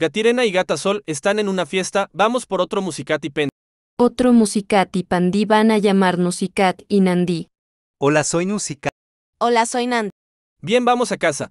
Gatirena y Gatasol están en una fiesta, vamos por otro musicati pen. Otro y pandí van a llamar Nusicat y Nandi. Hola, soy Nusicat. Hola, soy Nandi. Bien, vamos a casa.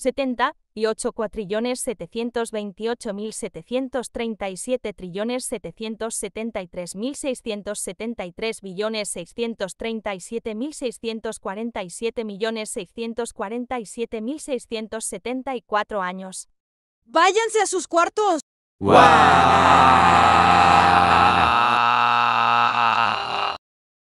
setenta y ocho cuatrillones setecientos veintiocho mil setecientos treinta y siete trillones setecientos setenta y tres mil seiscientos setenta y tres billones seiscientos treinta y siete mil seiscientos cuarenta y siete millones seiscientos cuarenta y siete mil seiscientos setenta y cuatro años. Váyanse a sus cuartos.